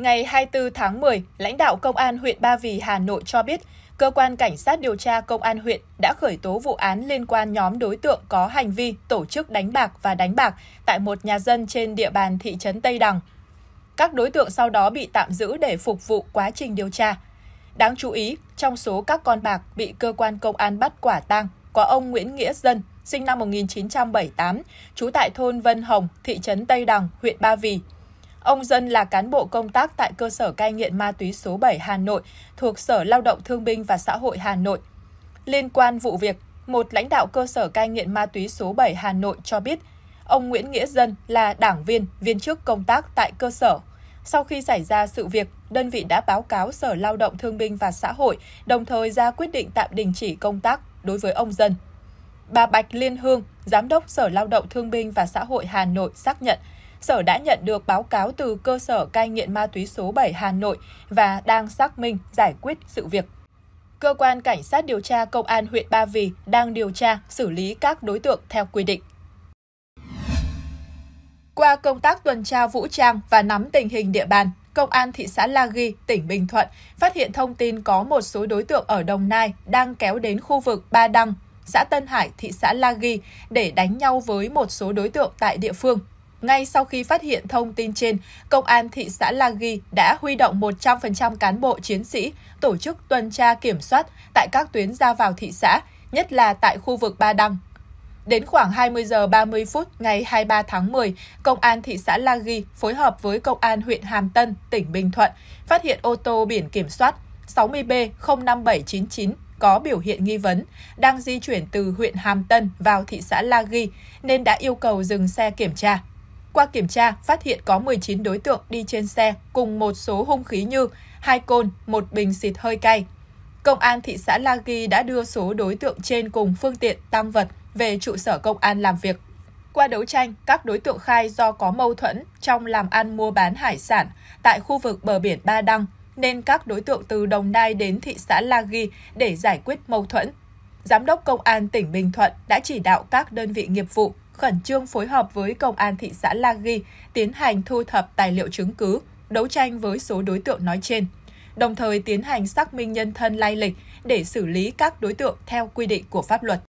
Ngày 24 tháng 10, lãnh đạo Công an huyện Ba Vì, Hà Nội cho biết, cơ quan cảnh sát điều tra Công an huyện đã khởi tố vụ án liên quan nhóm đối tượng có hành vi tổ chức đánh bạc và đánh bạc tại một nhà dân trên địa bàn thị trấn Tây Đằng. Các đối tượng sau đó bị tạm giữ để phục vụ quá trình điều tra. Đáng chú ý, trong số các con bạc bị cơ quan công an bắt quả tang có ông Nguyễn Nghĩa Dân, sinh năm 1978, trú tại thôn Vân Hồng, thị trấn Tây Đằng, huyện Ba Vì, Ông Dân là cán bộ công tác tại cơ sở cai nghiện ma túy số 7 Hà Nội thuộc Sở Lao động Thương binh và Xã hội Hà Nội. Liên quan vụ việc, một lãnh đạo cơ sở cai nghiện ma túy số 7 Hà Nội cho biết, ông Nguyễn Nghĩa Dân là đảng viên, viên chức công tác tại cơ sở. Sau khi xảy ra sự việc, đơn vị đã báo cáo Sở Lao động Thương binh và Xã hội, đồng thời ra quyết định tạm đình chỉ công tác đối với ông Dân. Bà Bạch Liên Hương, Giám đốc Sở Lao động Thương binh và Xã hội Hà Nội xác nhận, Sở đã nhận được báo cáo từ cơ sở cai nghiện ma túy số 7 Hà Nội và đang xác minh giải quyết sự việc. Cơ quan Cảnh sát điều tra Công an huyện Ba Vì đang điều tra xử lý các đối tượng theo quy định. Qua công tác tuần tra vũ trang và nắm tình hình địa bàn, Công an thị xã La Ghi, tỉnh Bình Thuận phát hiện thông tin có một số đối tượng ở Đồng Nai đang kéo đến khu vực Ba Đăng, xã Tân Hải, thị xã La Ghi để đánh nhau với một số đối tượng tại địa phương. Ngay sau khi phát hiện thông tin trên, Công an thị xã La Ghi đã huy động 100% cán bộ chiến sĩ tổ chức tuần tra kiểm soát tại các tuyến ra vào thị xã, nhất là tại khu vực Ba Đăng. Đến khoảng 20 giờ 30 phút ngày 23 tháng 10, Công an thị xã La Ghi phối hợp với Công an huyện Hàm Tân, tỉnh Bình Thuận phát hiện ô tô biển kiểm soát 60B05799 có biểu hiện nghi vấn, đang di chuyển từ huyện Hàm Tân vào thị xã La Ghi nên đã yêu cầu dừng xe kiểm tra. Qua kiểm tra, phát hiện có 19 đối tượng đi trên xe cùng một số hung khí như hai côn, một bình xịt hơi cay. Công an thị xã La Ghi đã đưa số đối tượng trên cùng phương tiện tăng vật về trụ sở công an làm việc. Qua đấu tranh, các đối tượng khai do có mâu thuẫn trong làm ăn mua bán hải sản tại khu vực bờ biển Ba Đăng, nên các đối tượng từ Đồng Nai đến thị xã La Ghi để giải quyết mâu thuẫn. Giám đốc Công an tỉnh Bình Thuận đã chỉ đạo các đơn vị nghiệp vụ khẩn trương phối hợp với Công an thị xã La Ghi tiến hành thu thập tài liệu chứng cứ, đấu tranh với số đối tượng nói trên, đồng thời tiến hành xác minh nhân thân lai lịch để xử lý các đối tượng theo quy định của pháp luật.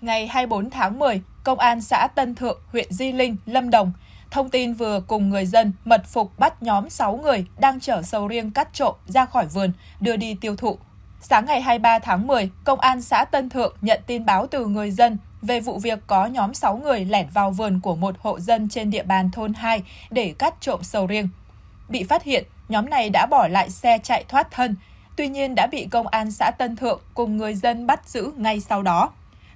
Ngày 24 tháng 10, Công an xã Tân Thượng, huyện Di Linh, Lâm Đồng thông tin vừa cùng người dân mật phục bắt nhóm 6 người đang chở sầu riêng cắt trộm ra khỏi vườn, đưa đi tiêu thụ. Sáng ngày 23 tháng 10, Công an xã Tân Thượng nhận tin báo từ người dân về vụ việc có nhóm 6 người lẻn vào vườn của một hộ dân trên địa bàn thôn 2 để cắt trộm sầu riêng. Bị phát hiện, nhóm này đã bỏ lại xe chạy thoát thân, tuy nhiên đã bị công an xã Tân Thượng cùng người dân bắt giữ ngay sau đó.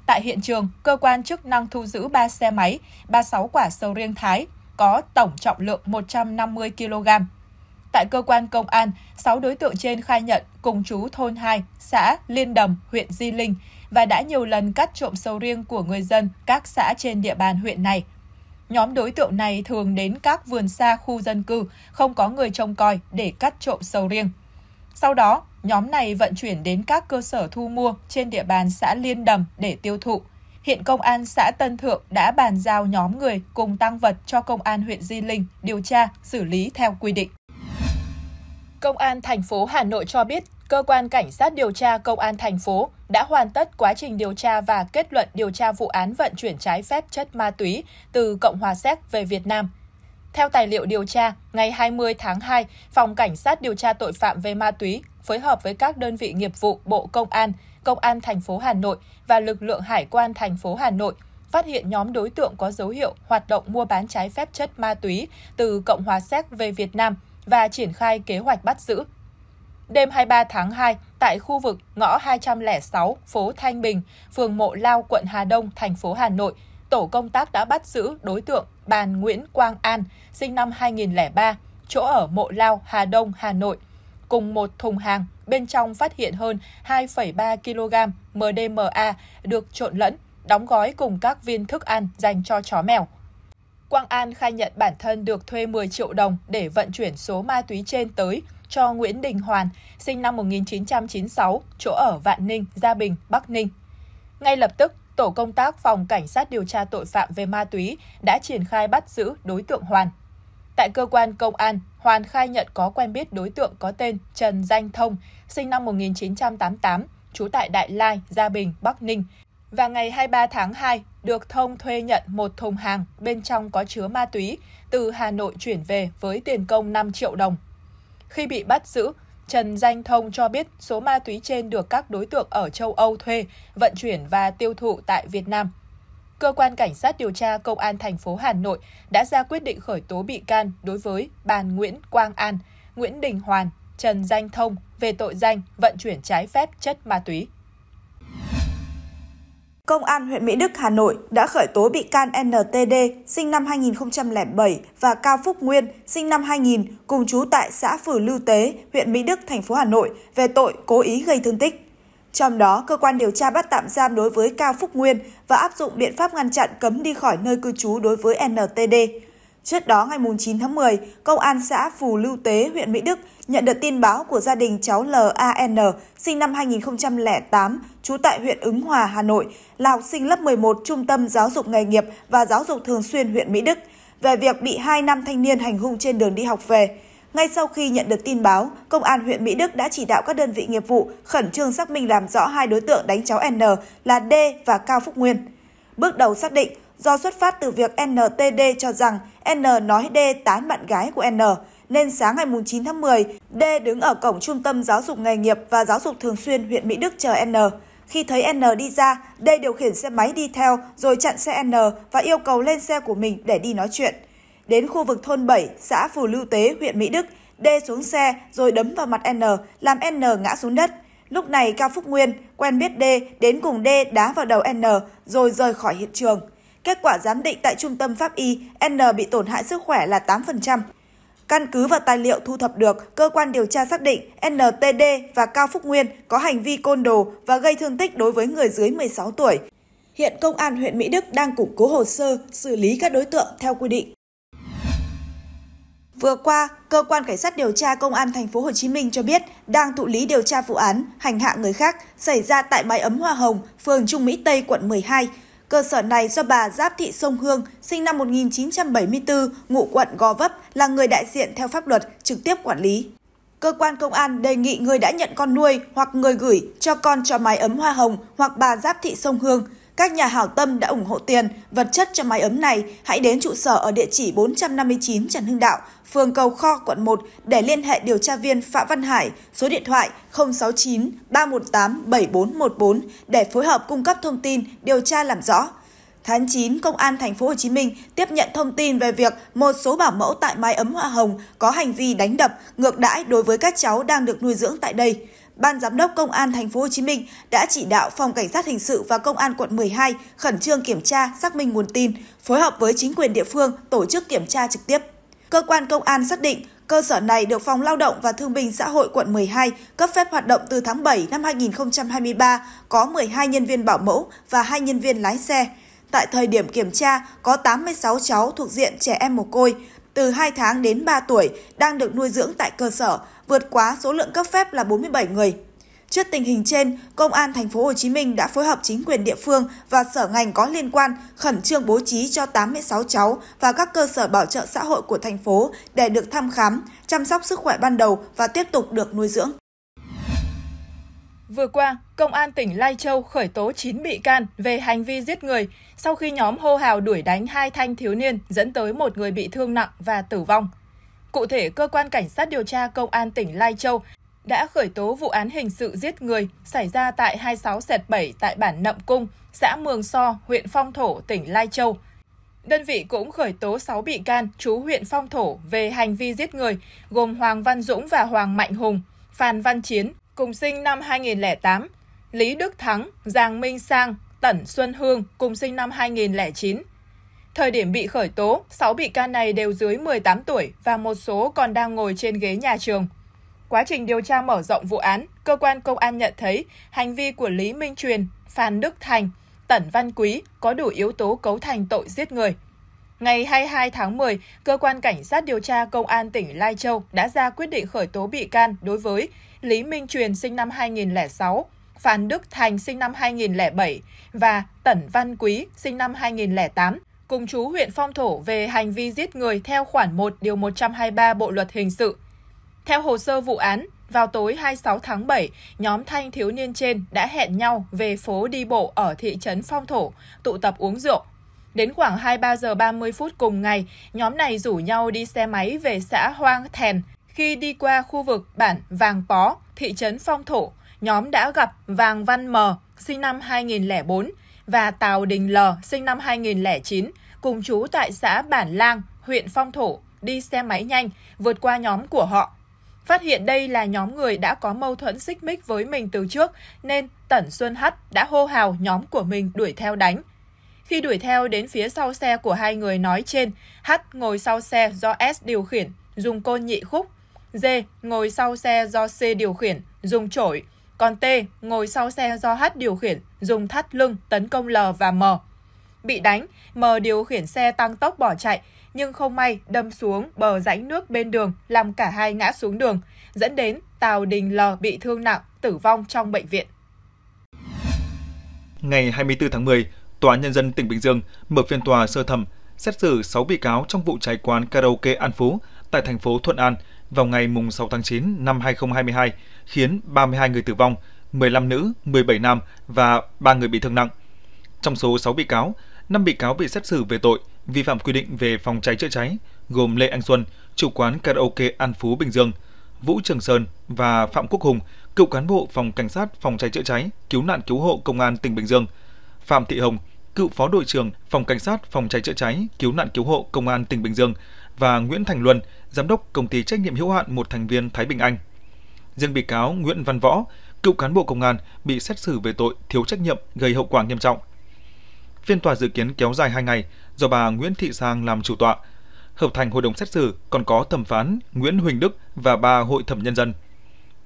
Tại hiện trường, cơ quan chức năng thu giữ 3 xe máy, 36 quả sầu riêng Thái, có tổng trọng lượng 150 kg. Tại cơ quan công an, 6 đối tượng trên khai nhận cùng chú thôn 2, xã Liên Đầm, huyện Di Linh, và đã nhiều lần cắt trộm sầu riêng của người dân các xã trên địa bàn huyện này. Nhóm đối tượng này thường đến các vườn xa khu dân cư, không có người trông coi để cắt trộm sầu riêng. Sau đó, nhóm này vận chuyển đến các cơ sở thu mua trên địa bàn xã Liên Đầm để tiêu thụ. Hiện Công an xã Tân Thượng đã bàn giao nhóm người cùng tăng vật cho Công an huyện Di Linh điều tra, xử lý theo quy định. Công an thành phố Hà Nội cho biết Cơ quan Cảnh sát điều tra Công an thành phố đã hoàn tất quá trình điều tra và kết luận điều tra vụ án vận chuyển trái phép chất ma túy từ Cộng hòa Séc về Việt Nam. Theo tài liệu điều tra, ngày 20 tháng 2, Phòng Cảnh sát điều tra tội phạm về ma túy phối hợp với các đơn vị nghiệp vụ Bộ Công an, Công an thành phố Hà Nội và lực lượng Hải quan thành phố Hà Nội phát hiện nhóm đối tượng có dấu hiệu hoạt động mua bán trái phép chất ma túy từ Cộng hòa Séc về Việt Nam và triển khai kế hoạch bắt giữ. Đêm 23 tháng 2, tại khu vực ngõ 206, phố Thanh Bình, phường Mộ Lao, quận Hà Đông, thành phố Hà Nội, tổ công tác đã bắt giữ đối tượng Bàn Nguyễn Quang An, sinh năm 2003, chỗ ở Mộ Lao, Hà Đông, Hà Nội, cùng một thùng hàng bên trong phát hiện hơn 2,3 kg MDMA được trộn lẫn, đóng gói cùng các viên thức ăn dành cho chó mèo. Quang An khai nhận bản thân được thuê 10 triệu đồng để vận chuyển số ma túy trên tới cho Nguyễn Đình Hoàn, sinh năm 1996, chỗ ở Vạn Ninh, Gia Bình, Bắc Ninh. Ngay lập tức, Tổ công tác Phòng Cảnh sát điều tra tội phạm về ma túy đã triển khai bắt giữ đối tượng Hoàn. Tại cơ quan công an, Hoàn khai nhận có quen biết đối tượng có tên Trần Danh Thông, sinh năm 1988, trú tại Đại Lai, Gia Bình, Bắc Ninh, và ngày 23 tháng 2 được Thông thuê nhận một thùng hàng bên trong có chứa ma túy từ Hà Nội chuyển về với tiền công 5 triệu đồng khi bị bắt giữ, Trần Danh Thông cho biết số ma túy trên được các đối tượng ở châu Âu thuê, vận chuyển và tiêu thụ tại Việt Nam. Cơ quan Cảnh sát điều tra Công an thành phố Hà Nội đã ra quyết định khởi tố bị can đối với bàn Nguyễn Quang An, Nguyễn Đình Hoàn, Trần Danh Thông về tội danh vận chuyển trái phép chất ma túy. Công an huyện Mỹ Đức, Hà Nội đã khởi tố bị can NTD sinh năm 2007 và Cao Phúc Nguyên sinh năm 2000 cùng chú tại xã Phử Lưu Tế, huyện Mỹ Đức, thành phố Hà Nội về tội cố ý gây thương tích. Trong đó, cơ quan điều tra bắt tạm giam đối với Cao Phúc Nguyên và áp dụng biện pháp ngăn chặn cấm đi khỏi nơi cư trú đối với NTD. Trước đó ngày 9 tháng 10, Công an xã Phù Lưu Tế, huyện Mỹ Đức nhận được tin báo của gia đình cháu LAN, sinh năm 2008, trú tại huyện Ứng Hòa, Hà Nội, là học sinh lớp 11 Trung tâm Giáo dục Nghề nghiệp và Giáo dục Thường xuyên huyện Mỹ Đức, về việc bị hai nam thanh niên hành hung trên đường đi học về. Ngay sau khi nhận được tin báo, Công an huyện Mỹ Đức đã chỉ đạo các đơn vị nghiệp vụ khẩn trương xác minh làm rõ hai đối tượng đánh cháu N là D và Cao Phúc Nguyên. Bước đầu xác định, do xuất phát từ việc NTD cho rằng N nói D tán bạn gái của N. Nên sáng ngày 9 tháng 10, D đứng ở cổng trung tâm giáo dục nghề nghiệp và giáo dục thường xuyên huyện Mỹ Đức chờ N. Khi thấy N đi ra, D điều khiển xe máy đi theo rồi chặn xe N và yêu cầu lên xe của mình để đi nói chuyện. Đến khu vực thôn 7, xã Phù Lưu Tế, huyện Mỹ Đức, D xuống xe rồi đấm vào mặt N, làm N ngã xuống đất. Lúc này Cao Phúc Nguyên quen biết D đến cùng D đá vào đầu N rồi rời khỏi hiện trường. Kết quả giám định tại trung tâm pháp y, N bị tổn hại sức khỏe là 8%. Căn cứ và tài liệu thu thập được, cơ quan điều tra xác định NTD và Cao Phúc Nguyên có hành vi côn đồ và gây thương tích đối với người dưới 16 tuổi. Hiện Công an huyện Mỹ Đức đang củng cố hồ sơ, xử lý các đối tượng theo quy định. Vừa qua, cơ quan cảnh sát điều tra công an thành phố Hồ Chí Minh cho biết đang thụ lý điều tra vụ án hành hạ người khác xảy ra tại mái ấm Hoa Hồng, phường Trung Mỹ Tây, quận 12 Cơ sở này do bà Giáp Thị Sông Hương, sinh năm 1974, ngụ quận Gò Vấp, là người đại diện theo pháp luật, trực tiếp quản lý. Cơ quan công an đề nghị người đã nhận con nuôi hoặc người gửi cho con cho mái ấm hoa hồng hoặc bà Giáp Thị Sông Hương các nhà hảo tâm đã ủng hộ tiền, vật chất cho mái ấm này, hãy đến trụ sở ở địa chỉ 459 Trần Hưng Đạo, phường Cầu Kho, quận 1 để liên hệ điều tra viên Phạm Văn Hải, số điện thoại 069 318 7414 để phối hợp cung cấp thông tin, điều tra làm rõ. Tháng 9, Công an thành phố Hồ Chí Minh tiếp nhận thông tin về việc một số bảo mẫu tại mái ấm Hoa Hồng có hành vi đánh đập, ngược đãi đối với các cháu đang được nuôi dưỡng tại đây. Ban Giám đốc Công an Thành phố Hồ Chí Minh đã chỉ đạo Phòng Cảnh sát Hình sự và Công an quận 12 khẩn trương kiểm tra, xác minh nguồn tin, phối hợp với chính quyền địa phương tổ chức kiểm tra trực tiếp. Cơ quan công an xác định cơ sở này được Phòng Lao động và Thương binh Xã hội quận 12 cấp phép hoạt động từ tháng 7 năm 2023, có 12 nhân viên bảo mẫu và 2 nhân viên lái xe. Tại thời điểm kiểm tra, có 86 cháu thuộc diện trẻ em mồ côi, từ 2 tháng đến 3 tuổi đang được nuôi dưỡng tại cơ sở, vượt quá số lượng cấp phép là 47 người. Trước tình hình trên, Công an thành phố Hồ Chí Minh đã phối hợp chính quyền địa phương và sở ngành có liên quan khẩn trương bố trí cho 86 cháu và các cơ sở bảo trợ xã hội của thành phố để được thăm khám, chăm sóc sức khỏe ban đầu và tiếp tục được nuôi dưỡng. Vừa qua, Công an tỉnh Lai Châu khởi tố 9 bị can về hành vi giết người sau khi nhóm hô hào đuổi đánh hai thanh thiếu niên dẫn tới một người bị thương nặng và tử vong. Cụ thể, Cơ quan Cảnh sát điều tra Công an tỉnh Lai Châu đã khởi tố vụ án hình sự giết người xảy ra tại 26-7 tại bản Nậm Cung, xã Mường So, huyện Phong Thổ, tỉnh Lai Châu. Đơn vị cũng khởi tố 6 bị can chú huyện Phong Thổ về hành vi giết người, gồm Hoàng Văn Dũng và Hoàng Mạnh Hùng, Phan Văn Chiến, cùng sinh năm 2008, Lý Đức Thắng, Giàng Minh Sang, Tẩn Xuân Hương, cùng sinh năm 2009. Thời điểm bị khởi tố, 6 bị can này đều dưới 18 tuổi và một số còn đang ngồi trên ghế nhà trường. Quá trình điều tra mở rộng vụ án, cơ quan công an nhận thấy hành vi của Lý Minh Truyền, Phan Đức Thành, Tẩn Văn Quý có đủ yếu tố cấu thành tội giết người – Ngày 22 tháng 10, Cơ quan Cảnh sát điều tra Công an tỉnh Lai Châu đã ra quyết định khởi tố bị can đối với Lý Minh Truyền sinh năm 2006, Phan Đức Thành sinh năm 2007 và Tẩn Văn Quý sinh năm 2008, cùng chú huyện Phong Thổ về hành vi giết người theo khoản 1 điều 123 Bộ luật hình sự. Theo hồ sơ vụ án, vào tối 26 tháng 7, nhóm thanh thiếu niên trên đã hẹn nhau về phố đi bộ ở thị trấn Phong Thổ, tụ tập uống rượu. Đến khoảng 23 giờ 30 phút cùng ngày, nhóm này rủ nhau đi xe máy về xã Hoang Thèn. Khi đi qua khu vực bản Vàng Pó, thị trấn Phong Thổ, nhóm đã gặp Vàng Văn M, sinh năm 2004, và Tào Đình L, sinh năm 2009, cùng chú tại xã Bản Lang, huyện Phong Thổ, đi xe máy nhanh, vượt qua nhóm của họ. Phát hiện đây là nhóm người đã có mâu thuẫn xích mích với mình từ trước, nên Tẩn Xuân Hắt đã hô hào nhóm của mình đuổi theo đánh – khi đuổi theo đến phía sau xe của hai người nói trên, H ngồi sau xe do S điều khiển, dùng côn nhị khúc. D ngồi sau xe do C điều khiển, dùng chổi. Còn T ngồi sau xe do H điều khiển, dùng thắt lưng tấn công L và M. Bị đánh, M điều khiển xe tăng tốc bỏ chạy, nhưng không may đâm xuống bờ rãnh nước bên đường làm cả hai ngã xuống đường, dẫn đến Tào Đình L bị thương nặng, tử vong trong bệnh viện. Ngày 24 tháng 10, Tòa án Nhân dân tỉnh Bình Dương mở phiên tòa sơ thẩm xét xử 6 bị cáo trong vụ cháy quán karaoke An Phú tại thành phố Thuận An vào ngày 6 tháng 9 năm 2022, khiến 32 người tử vong, 15 nữ, 17 nam và 3 người bị thương nặng. Trong số 6 bị cáo, 5 bị cáo bị xét xử về tội vi phạm quy định về phòng cháy chữa cháy, gồm Lê Anh Xuân, chủ quán karaoke An Phú Bình Dương, Vũ Trường Sơn và Phạm Quốc Hùng, cựu cán bộ phòng cảnh sát phòng cháy chữa cháy, cứu nạn cứu hộ công an tỉnh Bình Dương, Phạm Thị Hồng, cựu phó đội trưởng phòng cảnh sát phòng cháy chữa cháy, cứu nạn cứu hộ công an tỉnh Bình Dương và Nguyễn Thành Luân, giám đốc công ty trách nhiệm hữu hạn một thành viên Thái Bình Anh. Riêng bị cáo Nguyễn Văn Võ, cựu cán bộ công an bị xét xử về tội thiếu trách nhiệm gây hậu quả nghiêm trọng. Phiên tòa dự kiến kéo dài 2 ngày do bà Nguyễn Thị Sang làm chủ tọa. Hợp thành hội đồng xét xử còn có thẩm phán Nguyễn Huỳnh Đức và ba hội thẩm nhân dân.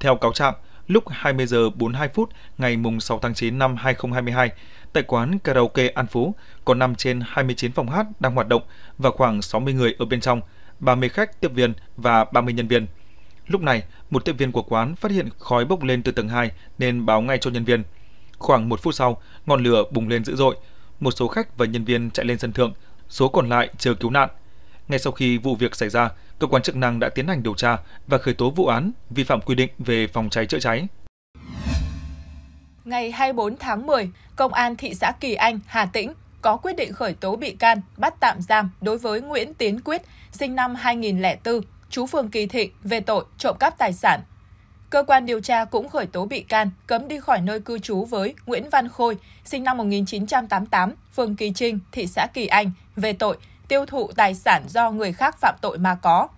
Theo cáo trạng, lúc 20 giờ 42 phút ngày 6 tháng 9 năm 2022, Tại quán karaoke An Phú, có 5 trên 29 phòng hát đang hoạt động và khoảng 60 người ở bên trong, 30 khách tiếp viên và 30 nhân viên. Lúc này, một tiếp viên của quán phát hiện khói bốc lên từ tầng 2 nên báo ngay cho nhân viên. Khoảng một phút sau, ngọn lửa bùng lên dữ dội. Một số khách và nhân viên chạy lên sân thượng, số còn lại chờ cứu nạn. Ngay sau khi vụ việc xảy ra, cơ quan chức năng đã tiến hành điều tra và khởi tố vụ án vi phạm quy định về phòng cháy chữa cháy. Ngày 24 tháng 10, Công an thị xã Kỳ Anh, Hà Tĩnh có quyết định khởi tố bị can, bắt tạm giam đối với Nguyễn Tiến Quyết, sinh năm 2004, chú phường Kỳ Thịnh về tội trộm cắp tài sản. Cơ quan điều tra cũng khởi tố bị can, cấm đi khỏi nơi cư trú với Nguyễn Văn Khôi, sinh năm 1988, phường Kỳ Trinh, thị xã Kỳ Anh về tội tiêu thụ tài sản do người khác phạm tội mà có.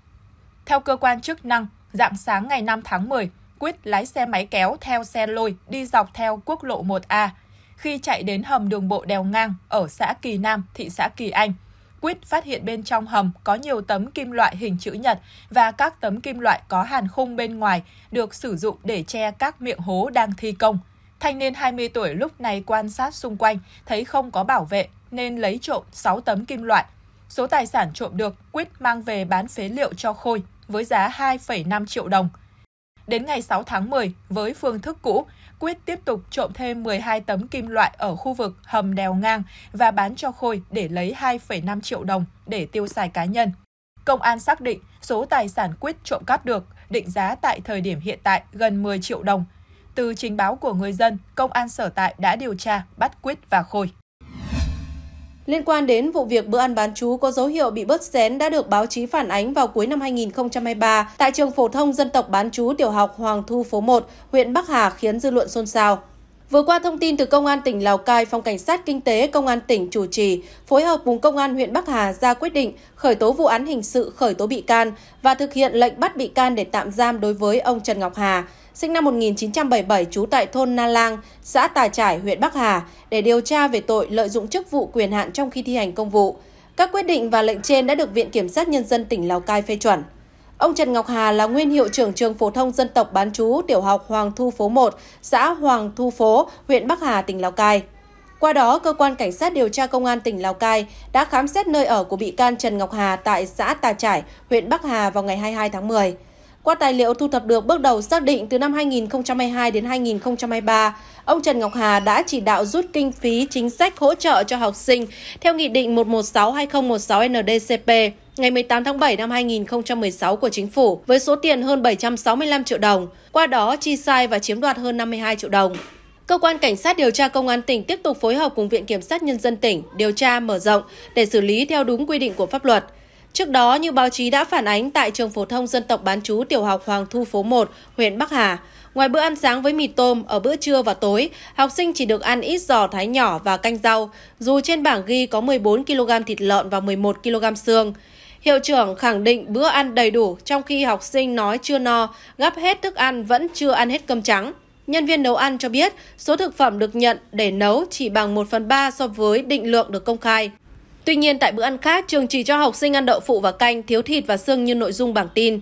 Theo cơ quan chức năng, dạng sáng ngày 5 tháng 10, quyết lái xe máy kéo theo xe lôi đi dọc theo quốc lộ 1A. Khi chạy đến hầm đường bộ đèo ngang ở xã Kỳ Nam, thị xã Kỳ Anh, Quyết phát hiện bên trong hầm có nhiều tấm kim loại hình chữ nhật và các tấm kim loại có hàn khung bên ngoài được sử dụng để che các miệng hố đang thi công. Thanh niên 20 tuổi lúc này quan sát xung quanh, thấy không có bảo vệ nên lấy trộm 6 tấm kim loại. Số tài sản trộm được, Quyết mang về bán phế liệu cho Khôi với giá 2,5 triệu đồng. Đến ngày 6 tháng 10, với phương thức cũ, Quyết tiếp tục trộm thêm 12 tấm kim loại ở khu vực hầm đèo ngang và bán cho Khôi để lấy 2,5 triệu đồng để tiêu xài cá nhân. Công an xác định số tài sản Quyết trộm cắp được định giá tại thời điểm hiện tại gần 10 triệu đồng. Từ trình báo của người dân, công an sở tại đã điều tra bắt Quyết và Khôi. Liên quan đến vụ việc bữa ăn bán chú có dấu hiệu bị bớt xén đã được báo chí phản ánh vào cuối năm 2023 tại trường phổ thông dân tộc bán chú tiểu học Hoàng Thu phố 1, huyện Bắc Hà khiến dư luận xôn xao. Vừa qua thông tin từ Công an tỉnh Lào Cai, Phòng Cảnh sát Kinh tế Công an tỉnh chủ trì, phối hợp cùng Công an huyện Bắc Hà ra quyết định khởi tố vụ án hình sự khởi tố bị can và thực hiện lệnh bắt bị can để tạm giam đối với ông Trần Ngọc Hà, sinh năm 1977 trú tại thôn Na Lang, xã Tà Trải, huyện Bắc Hà để điều tra về tội lợi dụng chức vụ quyền hạn trong khi thi hành công vụ. Các quyết định và lệnh trên đã được Viện Kiểm sát Nhân dân tỉnh Lào Cai phê chuẩn. Ông Trần Ngọc Hà là nguyên hiệu trưởng trường phổ thông dân tộc bán chú tiểu học Hoàng Thu Phố 1, xã Hoàng Thu Phố, huyện Bắc Hà, tỉnh Lào Cai. Qua đó, cơ quan cảnh sát điều tra công an tỉnh Lào Cai đã khám xét nơi ở của bị can Trần Ngọc Hà tại xã Tà Trải, huyện Bắc Hà vào ngày 22 tháng 10. Qua tài liệu thu thập được bước đầu xác định từ năm 2022 đến 2023, ông Trần Ngọc Hà đã chỉ đạo rút kinh phí chính sách hỗ trợ cho học sinh theo Nghị định 116-2016-NDCP ngày 18 tháng 7 năm 2016 của chính phủ với số tiền hơn 765 triệu đồng, qua đó chi sai và chiếm đoạt hơn 52 triệu đồng. Cơ quan Cảnh sát điều tra Công an tỉnh tiếp tục phối hợp cùng Viện Kiểm sát Nhân dân tỉnh điều tra mở rộng để xử lý theo đúng quy định của pháp luật. Trước đó, như báo chí đã phản ánh tại trường phổ thông dân tộc bán chú tiểu học Hoàng Thu phố 1, huyện Bắc Hà, ngoài bữa ăn sáng với mì tôm, ở bữa trưa và tối, học sinh chỉ được ăn ít giò thái nhỏ và canh rau, dù trên bảng ghi có 14 kg thịt lợn và 11 kg xương. Hiệu trưởng khẳng định bữa ăn đầy đủ trong khi học sinh nói chưa no, gắp hết thức ăn vẫn chưa ăn hết cơm trắng. Nhân viên nấu ăn cho biết số thực phẩm được nhận để nấu chỉ bằng 1 phần 3 so với định lượng được công khai. Tuy nhiên, tại bữa ăn khác, trường chỉ cho học sinh ăn đậu phụ và canh, thiếu thịt và xương như nội dung bảng tin.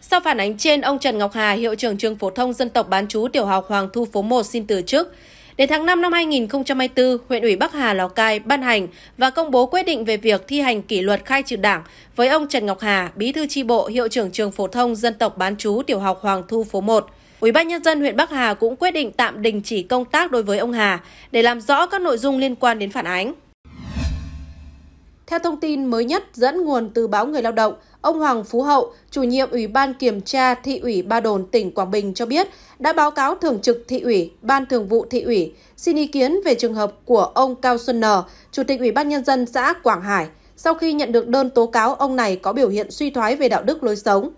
Sau phản ánh trên, ông Trần Ngọc Hà, hiệu trưởng trường phổ thông dân tộc bán chú tiểu học Hoàng Thu phố 1 xin từ chức. Đến tháng 5 năm 2024, huyện ủy Bắc Hà Lào Cai ban hành và công bố quyết định về việc thi hành kỷ luật khai trừ đảng với ông Trần Ngọc Hà, bí thư tri bộ, hiệu trưởng trường phổ thông dân tộc bán chú tiểu học Hoàng Thu phố 1. Ủy ban nhân dân huyện Bắc Hà cũng quyết định tạm đình chỉ công tác đối với ông Hà để làm rõ các nội dung liên quan đến phản ánh. Theo thông tin mới nhất dẫn nguồn từ báo Người Lao động, ông Hoàng Phú Hậu, chủ nhiệm Ủy ban Kiểm tra Thị ủy Ba Đồn, tỉnh Quảng Bình cho biết đã báo cáo Thường trực Thị ủy, Ban Thường vụ Thị ủy xin ý kiến về trường hợp của ông Cao Xuân Nờ, Chủ tịch Ủy ban Nhân dân xã Quảng Hải, sau khi nhận được đơn tố cáo ông này có biểu hiện suy thoái về đạo đức lối sống.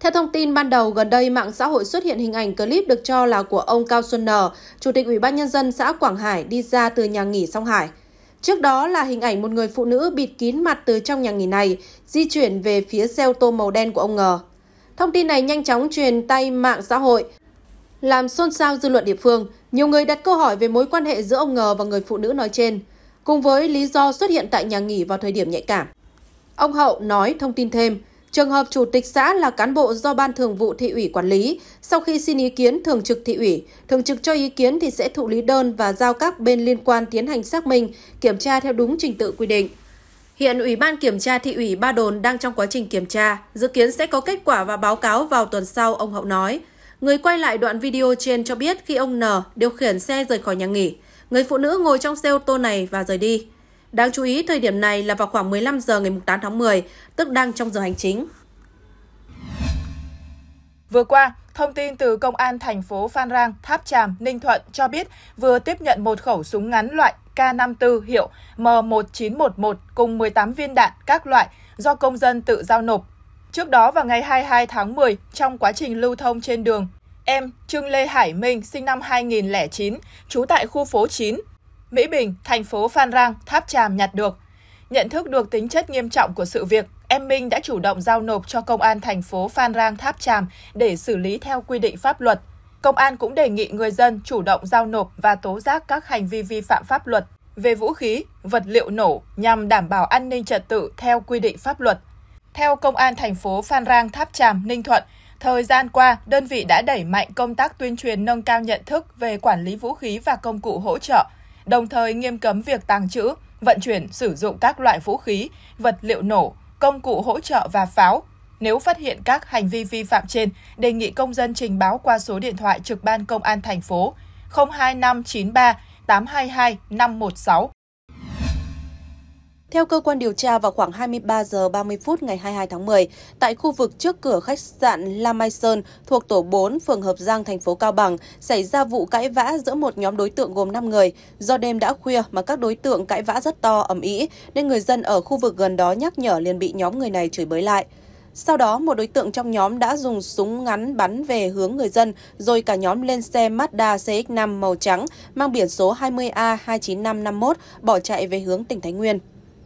Theo thông tin ban đầu, gần đây mạng xã hội xuất hiện hình ảnh clip được cho là của ông Cao Xuân Nờ, Chủ tịch Ủy ban Nhân dân xã Quảng Hải đi ra từ nhà nghỉ Song Hải. Trước đó là hình ảnh một người phụ nữ bịt kín mặt từ trong nhà nghỉ này, di chuyển về phía xe ô tô màu đen của ông Ngờ. Thông tin này nhanh chóng truyền tay mạng xã hội, làm xôn xao dư luận địa phương. Nhiều người đặt câu hỏi về mối quan hệ giữa ông Ngờ và người phụ nữ nói trên, cùng với lý do xuất hiện tại nhà nghỉ vào thời điểm nhạy cảm. Ông Hậu nói thông tin thêm, Trường hợp chủ tịch xã là cán bộ do ban thường vụ thị ủy quản lý, sau khi xin ý kiến thường trực thị ủy, thường trực cho ý kiến thì sẽ thụ lý đơn và giao các bên liên quan tiến hành xác minh, kiểm tra theo đúng trình tự quy định. Hiện Ủy ban kiểm tra thị ủy Ba Đồn đang trong quá trình kiểm tra, dự kiến sẽ có kết quả và báo cáo vào tuần sau, ông Hậu nói. Người quay lại đoạn video trên cho biết khi ông N điều khiển xe rời khỏi nhà nghỉ, người phụ nữ ngồi trong xe ô tô này và rời đi. Đáng chú ý, thời điểm này là vào khoảng 15 giờ ngày 8 tháng 10, tức đang trong giờ hành chính. Vừa qua, thông tin từ Công an thành phố Phan Rang, Tháp Tràm, Ninh Thuận cho biết vừa tiếp nhận một khẩu súng ngắn loại K54 hiệu M1911 cùng 18 viên đạn các loại do công dân tự giao nộp. Trước đó vào ngày 22 tháng 10, trong quá trình lưu thông trên đường, em Trương Lê Hải Minh sinh năm 2009, trú tại khu phố 9, Mỹ Bình, thành phố Phan Rang, Tháp Tràm nhặt được. Nhận thức được tính chất nghiêm trọng của sự việc, em Minh đã chủ động giao nộp cho công an thành phố Phan Rang Tháp Tràm để xử lý theo quy định pháp luật. Công an cũng đề nghị người dân chủ động giao nộp và tố giác các hành vi vi phạm pháp luật về vũ khí, vật liệu nổ nhằm đảm bảo an ninh trật tự theo quy định pháp luật. Theo công an thành phố Phan Rang Tháp Tràm, Ninh Thuận, thời gian qua, đơn vị đã đẩy mạnh công tác tuyên truyền nâng cao nhận thức về quản lý vũ khí và công cụ hỗ trợ – đồng thời nghiêm cấm việc tàng trữ, vận chuyển, sử dụng các loại vũ khí, vật liệu nổ, công cụ hỗ trợ và pháo. Nếu phát hiện các hành vi vi phạm trên, đề nghị công dân trình báo qua số điện thoại trực ban công an thành phố 02593 822 516 theo cơ quan điều tra, vào khoảng 23 giờ 30 phút ngày 22 tháng 10, tại khu vực trước cửa khách sạn La Mai Sơn thuộc tổ 4, phường Hợp Giang, thành phố Cao Bằng, xảy ra vụ cãi vã giữa một nhóm đối tượng gồm 5 người. Do đêm đã khuya mà các đối tượng cãi vã rất to, ầm ĩ nên người dân ở khu vực gần đó nhắc nhở liền bị nhóm người này chửi bới lại. Sau đó, một đối tượng trong nhóm đã dùng súng ngắn bắn về hướng người dân, rồi cả nhóm lên xe Mazda CX-5 màu trắng mang biển số 20A29551 bỏ chạy về hướng tỉnh Thái Nguyên.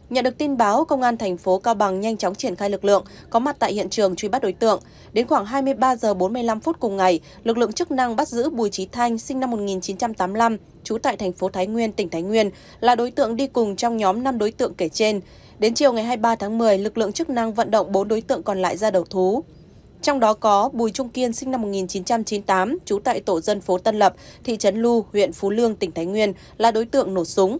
Nhận được tin báo, công an thành phố Cao Bằng nhanh chóng triển khai lực lượng, có mặt tại hiện trường truy bắt đối tượng. Đến khoảng 23 giờ 45 phút cùng ngày, lực lượng chức năng bắt giữ Bùi trí Thanh, sinh năm 1985, trú tại thành phố Thái Nguyên, tỉnh Thái Nguyên, là đối tượng đi cùng trong nhóm 5 đối tượng kể trên. Đến chiều ngày 23 tháng 10, lực lượng chức năng vận động 4 đối tượng còn lại ra đầu thú. Trong đó có Bùi Trung Kiên sinh năm 1998, trú tại tổ dân phố Tân Lập, thị trấn Lu, huyện Phú Lương, tỉnh Thái Nguyên, là đối tượng nổ súng.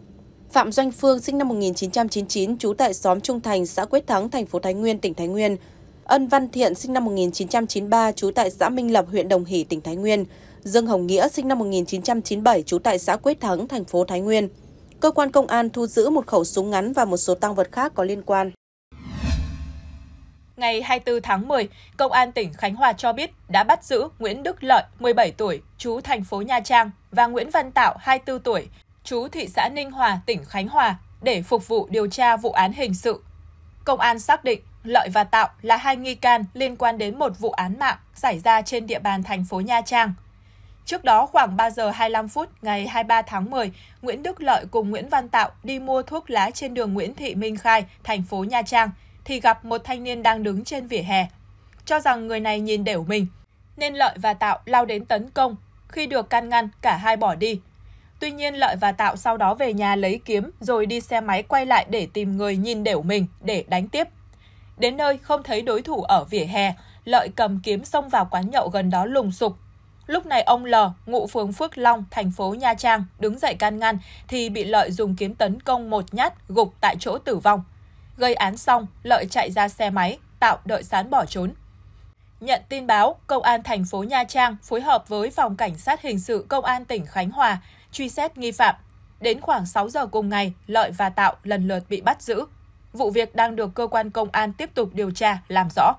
Phạm Doanh Phương sinh năm 1999, trú tại xóm Trung Thành, xã Quyết Thắng, thành phố Thái Nguyên, tỉnh Thái Nguyên. Ân Văn Thiện sinh năm 1993, trú tại xã Minh Lập, huyện Đồng Hỷ, tỉnh Thái Nguyên. Dương Hồng Nghĩa sinh năm 1997, trú tại xã Quyết Thắng, thành phố Thái Nguyên. Cơ quan công an thu giữ một khẩu súng ngắn và một số tăng vật khác có liên quan. Ngày 24 tháng 10, Công an tỉnh Khánh Hòa cho biết đã bắt giữ Nguyễn Đức Lợi, 17 tuổi, chú thành phố Nha Trang và Nguyễn Văn Tạo, 24 tuổi, chú thị xã Ninh Hòa, tỉnh Khánh Hòa để phục vụ điều tra vụ án hình sự. Công an xác định Lợi và Tạo là hai nghi can liên quan đến một vụ án mạng xảy ra trên địa bàn thành phố Nha Trang. Trước đó khoảng 3 giờ 25 phút ngày 23 tháng 10, Nguyễn Đức Lợi cùng Nguyễn Văn Tạo đi mua thuốc lá trên đường Nguyễn Thị Minh Khai, thành phố Nha Trang, thì gặp một thanh niên đang đứng trên vỉa hè. Cho rằng người này nhìn đều mình, nên Lợi và Tạo lao đến tấn công. Khi được can ngăn, cả hai bỏ đi, Tuy nhiên, Lợi và Tạo sau đó về nhà lấy kiếm rồi đi xe máy quay lại để tìm người nhìn đểu mình để đánh tiếp. Đến nơi không thấy đối thủ ở vỉa hè, Lợi cầm kiếm xông vào quán nhậu gần đó lùng sục. Lúc này ông L, ngụ phường Phước Long, thành phố Nha Trang, đứng dậy can ngăn thì bị Lợi dùng kiếm tấn công một nhát gục tại chỗ tử vong. Gây án xong, Lợi chạy ra xe máy, Tạo đợi sán bỏ trốn. Nhận tin báo, Công an thành phố Nha Trang phối hợp với Phòng Cảnh sát Hình sự Công an tỉnh Khánh Hòa truy xét nghi phạm. Đến khoảng 6 giờ cùng ngày, Lợi và Tạo lần lượt bị bắt giữ. Vụ việc đang được cơ quan công an tiếp tục điều tra, làm rõ.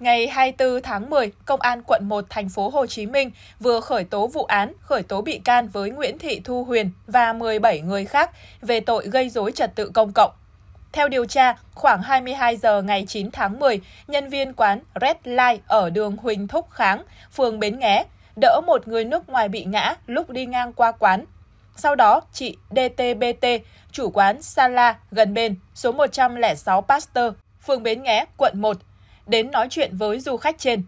Ngày 24 tháng 10, Công an quận 1 thành phố Hồ Chí Minh vừa khởi tố vụ án, khởi tố bị can với Nguyễn Thị Thu Huyền và 17 người khác về tội gây rối trật tự công cộng. Theo điều tra, khoảng 22 giờ ngày 9 tháng 10, nhân viên quán Red Light ở đường Huỳnh Thúc Kháng, phường Bến Nghé, đỡ một người nước ngoài bị ngã lúc đi ngang qua quán. Sau đó, chị DTBT, chủ quán Sala gần bên, số 106 Pasteur, phường Bến Nghé, quận 1, đến nói chuyện với du khách trên.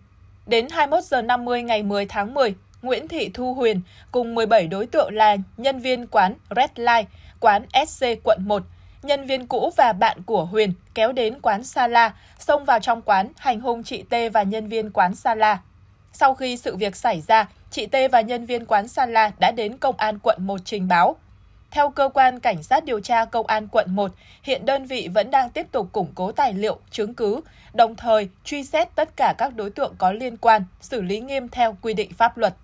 Đến 21 giờ 50 ngày 10 tháng 10, Nguyễn Thị Thu Huyền cùng 17 đối tượng là nhân viên quán Red Light, quán SC quận 1, nhân viên cũ và bạn của Huyền kéo đến quán Sala, xông vào trong quán, hành hung chị T và nhân viên quán Sala. Sau khi sự việc xảy ra, chị T và nhân viên quán Sala đã đến Công an quận 1 trình báo. Theo cơ quan cảnh sát điều tra Công an quận 1, hiện đơn vị vẫn đang tiếp tục củng cố tài liệu, chứng cứ, đồng thời truy xét tất cả các đối tượng có liên quan, xử lý nghiêm theo quy định pháp luật.